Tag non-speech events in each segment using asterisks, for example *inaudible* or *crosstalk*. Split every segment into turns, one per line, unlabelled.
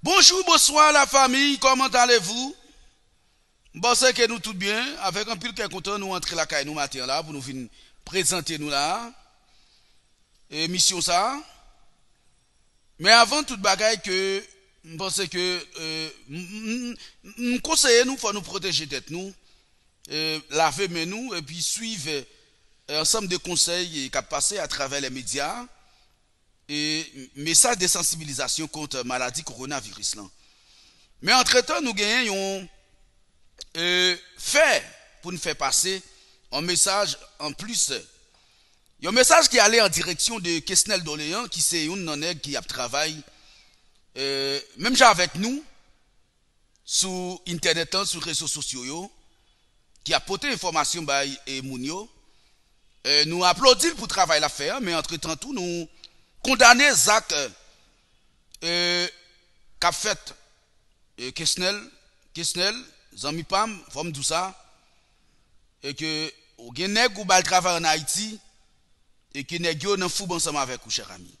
Bonjour, bonsoir la famille, comment allez-vous? Bon, c'est que nous tout bien, avec un peu qui content, nous entrer la caille nous matin là, pour nous venir présenter nous là. Émission mission ça. Mais avant toute bagaille que, pense que, nous euh, conseillons nous, faut nous protéger tête nous, euh, laver mais nous, et puis suivre euh, ensemble de conseils qui passé à travers les médias message de sensibilisation contre la maladie coronavirus Mais Mais temps, nous nous euh, fait pour nous faire passer un message en plus. Un plus. un message qui allait en direction de Kesnel Doléan qui est une qui a travaillé. Euh, même euh, nous, sur avèk sur sur réseaux sur réseaux sur qui a porté information bay e moun yo. Euh, Nous aplodil travail à la hein, Mais mais Kondanè zak e, kap fèt e, kesnel, kesnel, zanmi pam, fòm dousa, e ke ou genèk ou bal travè an Haïti, e ke nèk yo nan fù bansama vek ou chè rami.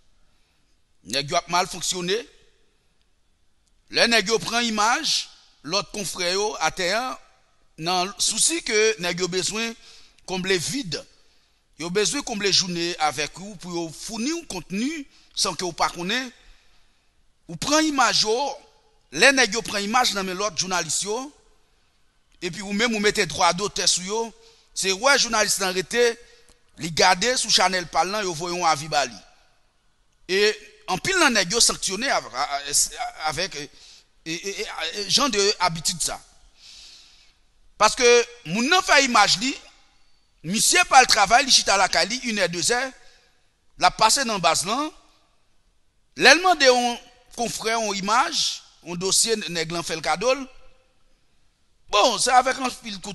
Nèk yo ak mal foksyonè, lè nèk yo pran imaj, lot konfreyo, ateya, nan souci ke nèk yo bezwen komble vide Ils ont besoin de combler journée avec vous pour fournir un contenu sans que vous ne connaissez pas. Vous prenez image, les nègres prennent image dans l'autre journaliste, et puis vous-même vous mettez droit d'auteur sur eux. C'est ouais, journaliste arrêté, les garder sous Chanel parlant, ils voyons à Vibali. Et en pile, les nègres sanctionnés avec, gens de habitude ça. Parce que, mon pas fait image, Monsieur par le travail, il à la Cali, une heure, deux heures, la passé dans le Baslan. L'allemand de on confrère une image, un dossier nèglan fait le cadeau. Bon, c'est avec un fil coup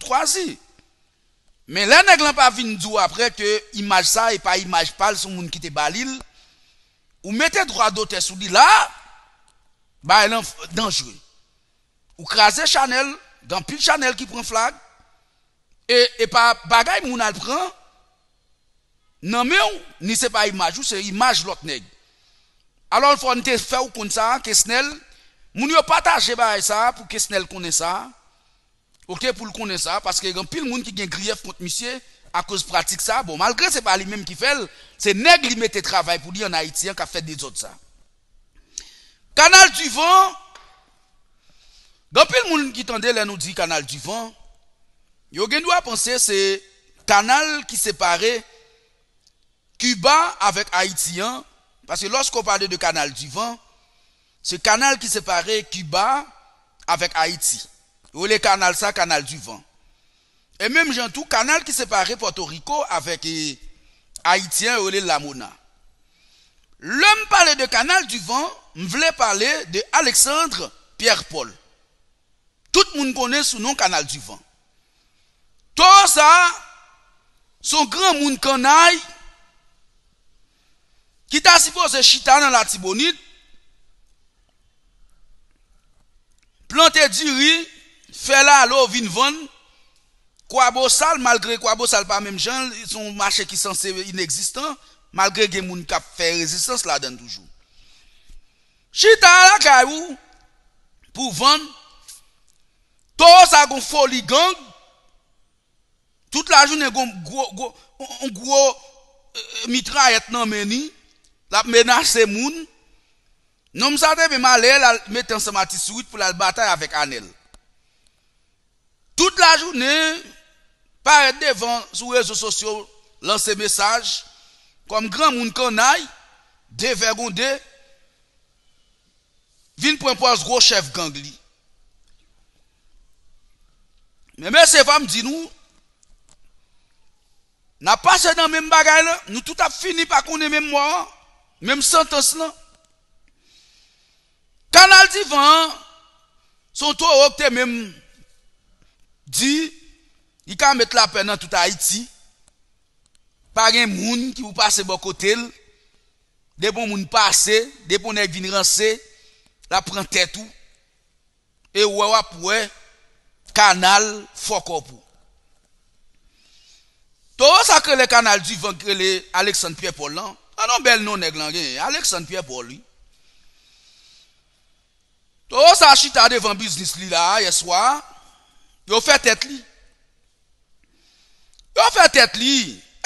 Mais là n'a pas vu dire après que image ça et pas image pâle son monde qui était balil ou mettez droit d'auteur sous lui là, bah elle est dangereux. Ou crasez Chanel, dans pile Chanel qui prend flag, E, e pa bagay moun al pran, nanmè ou, ni se pa imaj ou, se imaj lot neg. Alon fò an te fè ou kon sa, kesnel, moun yo pataje ba a e sa pou kesnel konen sa, ou ke pou l konen sa, paske gen pil moun ki gen griyev kont misye, a koz pratik sa, bon, malgre se pa li menm ki fel, se neg li mette travay pou li an Haitien ka fè de zot sa. Kanal du vent, gen pil moun ki tende lè nou di kanal du vent, Yo gen doit penser c'est canal qui séparait Cuba avec Haïtien hein. parce que lorsqu'on parlait de canal du vent, c'est canal qui séparait Cuba avec Haïti. Ou le canal ça canal du vent. Et même j'en tout canal qui séparait Porto Rico avec eh, Haïtien ou le Lamona. L'homme parlait de canal du vent, me voulait parler de Alexandre Pierre Paul. Tout le monde connaît sous nom canal du vent. Tosa, son gran moun kanay, ki ta si pose chita nan la tibonid, plante di ri, fe la lo vin van, kwa bo sal, malgre kwa bo sal pa menm jan, son mache ki san se ineksistan, malgre gen moun kap fe rezistans la den toujou. Chita la kayou, pou van, tosa kon foli gang, tout la jounen gwo euh, mitra et nan meni, la mena se moun, nan mzadebe male la metan se mati souit pou la batay avèk anel. Tout la jounen, paret devan sou rezo sosyo lan se mesaj, kom gran moun konay, de vergon de, vin pwen pwaz gwo chev gangli. Mè mè se vam di nou, Na pase dan menm bagay la, nou tout ap fini pa kounen menm mwa, menm santos la. Kanal divan, son tou opte menm, di, yi kan met la pen nan tout Haiti, pa gen moun ki pou pase bo kote l, depo moun pase, depo ne vinranse, la pren tetou, e wawapwe, kanal fokopou. To sa kre le kanal di ven kre le Aleksand Pye Polan, anon bel nou neg lan gen, Aleksand Pye Poli. To sa chita de ven biznis li la, yeswa, yo fe tet li. Yo fe tet li,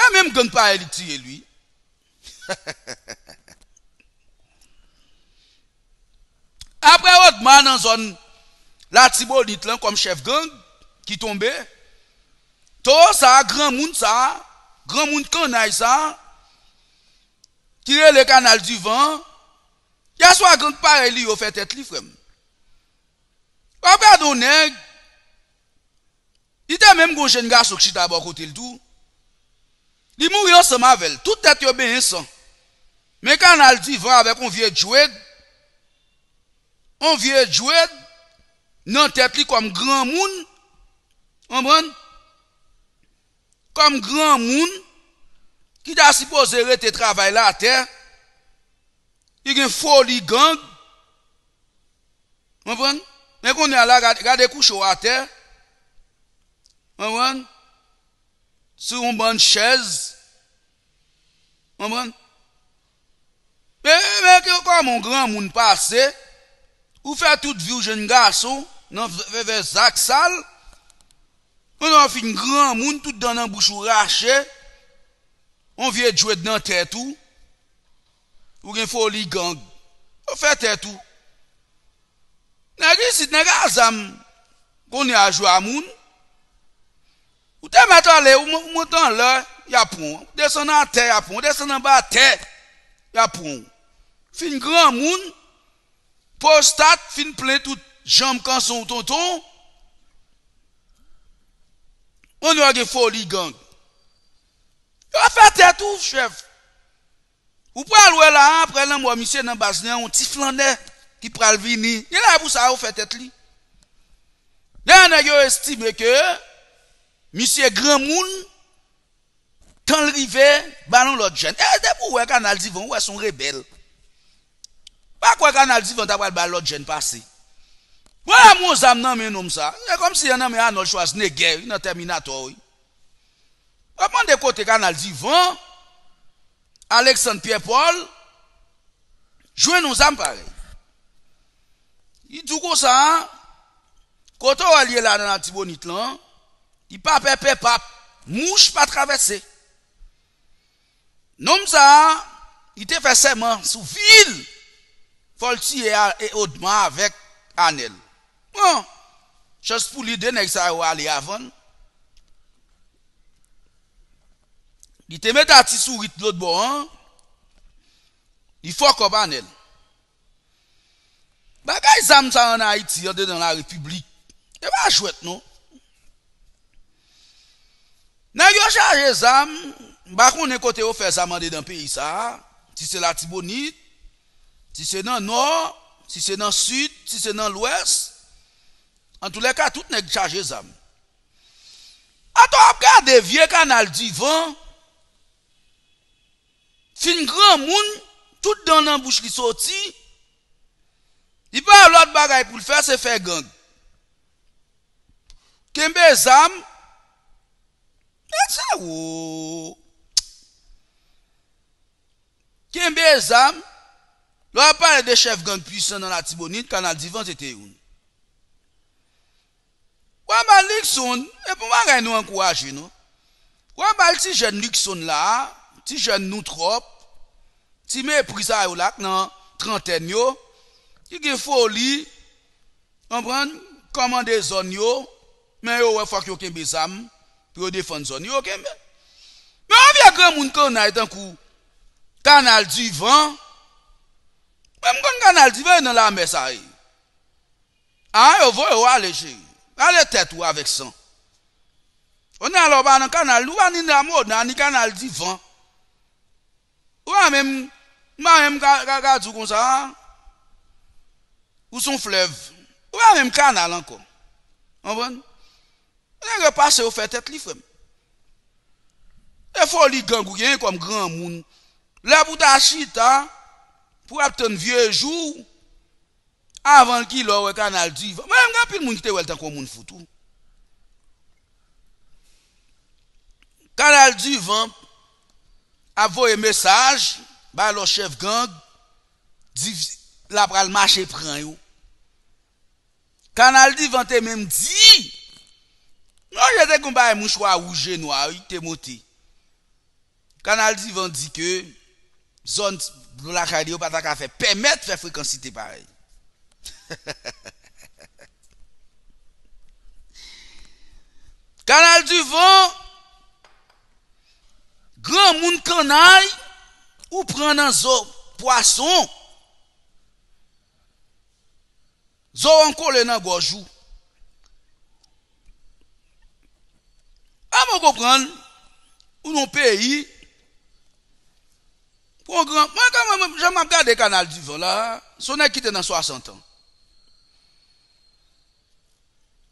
an e mèm gand pa elitiye lui. *laughs* Apre yo dman nan zon la tibou nit lan kom chef gand ki tombe. To sa, gran moun sa, gran moun kanay sa, kire le kanal divan, ya swa gran pare li yo fe tet li frem. A bè do neg, itè mèm gwo jen nga souk chita bo kote l do, li mou yon se mavel, tout tet yo ben yon san. Men kanal divan avek on vie djoued, on vie djoued, nan tet li kwa m gran moun, an mwen, Kam gran moun ki da si pose re te travay la a ter, I gen foli gang, Mwenpwen, men kon yal la gade kouchou a ter, Mwenpwen, Se yon ban chèz, Mwenpwen, Men, men, kan moun gran moun pase, Ou fe tout vi ou jen gason, Nan fe ve zak sal, Mwen an fin gran moun, tout dan nan bouchou rachè, an vie djouè dnan tè tou, ou gen foli gang, ou fè tè tou. Nè gwen sit, nè gwa azam, gwen nè a jwa moun, ou tè mèt a lè, ou mwen dan lè, ya proun, desan nan tè ya proun, desan nan ba tè, ya proun. Fin gran moun, postat, fin plè tout jamb kan son ton ton, On nous a des folies gang. On fait tête tout, chef. Vous pouvez aller là, après l'an, moi, monsieur, dans la un on petit flandais qui prend le Il y a là, vous ça on fait tête lui. Là, on a estime que, monsieur Grand Moun, quand le river, ballon l'autre jeune. Eh, c'est pour ouais, canal divan, ouais, son rebelle. Pas quoi, canal divan, t'as pas le ballon l'autre jeune passé. Mwen a moun zam nan men noum sa. E kom si nan men a nol chwaz ne gè, nan terminatoi. A mwen de kote kanal divan, Aleksandr Piyepol, jwen nou zam pare. I djoukou sa, koto walyè la nan an ti bonit lan, i papèpèpap, mouch pa travesse. Noum sa, i te fese man sou vil, folti e, e odman avèk anel. Non, chos pou li de nek sa yo a li avon. Di teme ta ti sou rit blo dbo an, di fok ob an el. Bakay zam sa an a iti yon de dan la republik, e ba chwet nou. Nan yo chaje zam, bakon ne kote yo fe zam an de dan peyi sa, ti se la tibonit, ti se nan nor, ti se nan sud, ti se nan lwes, En tous les cas, tout n'est chargé d'âme. À cas, des vieux canal divin. C'est un grand monde, tout dans la bouche qui sorti, il n'y a pas l'autre bagaille pour le faire, c'est faire gang. Kembe Zam, c'est eh, où? Oh. Kembe Zam, on a parlé de chef gang puissants dans la Tibonite, canal divan, c'était une. Ouwa bal likson, e pouwa rey nou an kouwaje nou. Ouwa bal ti jen likson la, ti jen nou trop, ti me priza yo lak nan 30 yo, ki ge foli, komande zon yo, men yo wefak yo kem bezam, yo defon zon yo kem. Men an viye gen moun kon nan etan ku, kanal divan, men mkon kanal divan yo nan la mesay. An yo vo yo wale jen, A le tet ou avek san. O nan lo ban nan kanal nou, an nin la mod nan ni kanal divan. Ou an men, man men gagadou kon sa, ou son flev. Ou an men kanal an kon. An ban nou. An le repase ou fe tet li frem. E foli gangou gen, konm gran moun. La bouta chita, pou ap ten viejou, Avant qu'il ait canal du vent. Même quand il y a qui te tant qu'on monde foutu. Canal du vent a un message par bah, leur chef gang dit la pral marché prend yo. Canal du vent a même dit non, j'étais comme un mouchoir rouge et noir, il était monté. Canal du vent dit que zone la radio pas ta fait permettre faire fréquence pareil. *laughs* Canal du vent, grand monde canaille, ou prend dans zo poisson, zo encore le nan gojou. A ah, mon comprendre, ou non pays, pour grand, moi quand même, j'aime canal du vent là, son est quitté dans 60 ans.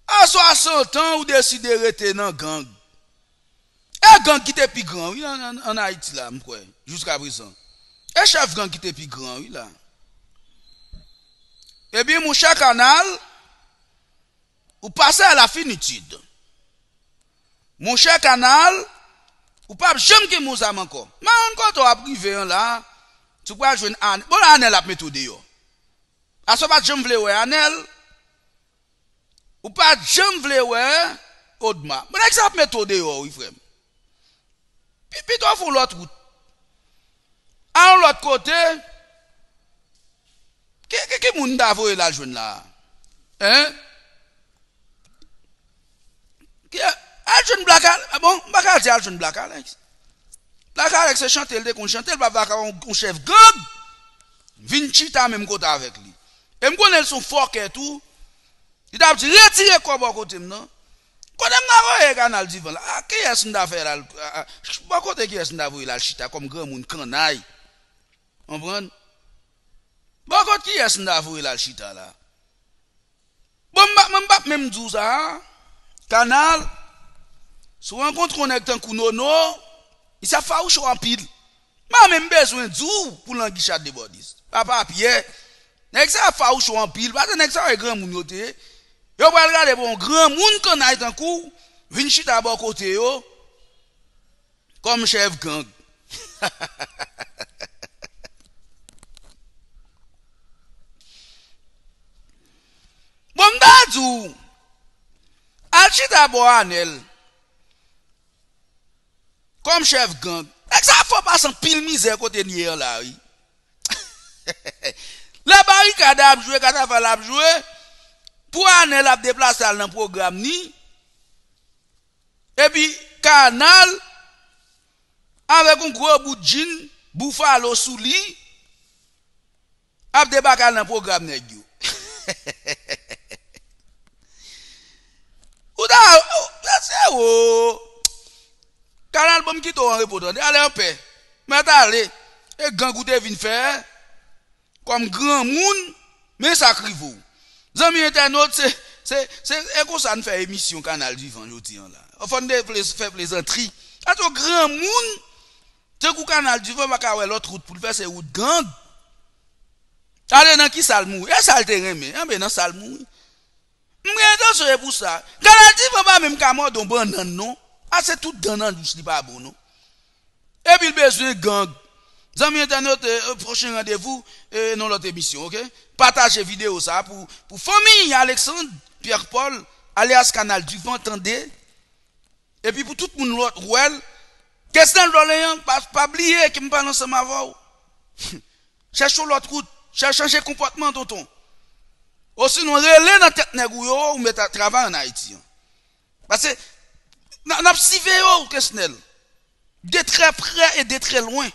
A 60 an ou desi de rete nan gang. E gang ki te pi gran, ou an a iti la mkwe, jouska brison. E chef gang ki te pi gran, ou la. Ebi mou chè kanal, ou pase a la finitid. Mou chè kanal, ou pa ap jem ki mou zamanko. Ma an kon to ap prive yon la, sou kwa jwen anel. Bon anel ap metode yo. Aso pat jem vle wè anel, Ou pa jen vle wè odman. Mwen ek sa ap metode yo ou yi fwèm. Pi do foun lout kote. An lout kote. Ki moun davo el aljwen la? Hein? Ki aljwen blaka. A bon, mbakal zi aljwen blaka lèk se. Blaka lèk se chante lèk kon chante lèk. Mwen bakal kon chèv gòd. Vin chita mwen mkote avèk li. Mkote lèk son fòk etou. I dap ti, le ti ye kwa bo kote m nan. Kote m nan woye kanal divan la. Ah, a, ki yasin da fey ral. Bo kote ki yasin da vwe la l chita kom gwa moun kanay. Mwen pren. Bo kote ki yasin da vwe la l chita la. Bon mwen bap men mdou sa ha. Kanal. Sou an kont konek tan kou nou nou. I sa fawou chou an pil. Man men mbezwen djou pou lan gichat de bodis. Pa pa apye. Ney kisa fawou chou an pil. Bate ney kisa wè gwa moun yote e. Yo pral gade bon grand moun konay tan kou, vin chita bo côté yo, comme chef gang. *laughs* bon dadou! al chita anel, Comme chef gang, ek sa pas pasan pil misère kote nye la yi. la *laughs* barikada apjouye, kata fwa la jouer. Pwa anel ap de plasal nan program ni, epi kanal, avek un gro bou djin, bou falo sou li, ap de bakal nan program ne gyon. Oda, o, kanal bom kitou an repotande, ale an pe, men ta ale, e gangoute vin fer, kom gran moun, men sakri vou. Zan mi eten not, se, se, se, eko sa nou fe emisyon kanal divan yo ti an la. O fon de fe plezantri. A to gran moun, se kou kanal divan baka we lot roud pou li fe se roud gang. Ale nan ki sal moun, e eh, sal ten reme, eh, an be nan sal moun. Mwen dan soye pou sa, kanal divan ba menm ka moun don bon nan non. A se tout don nan lous li pa bon non. non. Ah, Ebi lbezwe bon, non. gang. dans notre euh, prochain rendez-vous euh, dans notre émission, ok? Partagez vidéo ça pour, pour famille Alexandre, Pierre-Paul, alias Canal du vent tendé Et puis pour tout le monde, quest question de l'Oléan pas, pas oublier qui me parle ensemble avant. *laughs* Cherchez l'autre route, cherchez le comportement, tonton. nous nous relais dans tête négouyo ou mettre à travail en Haïti. Parce que, n'a pas si ce au questionnel. De très près et de très loin.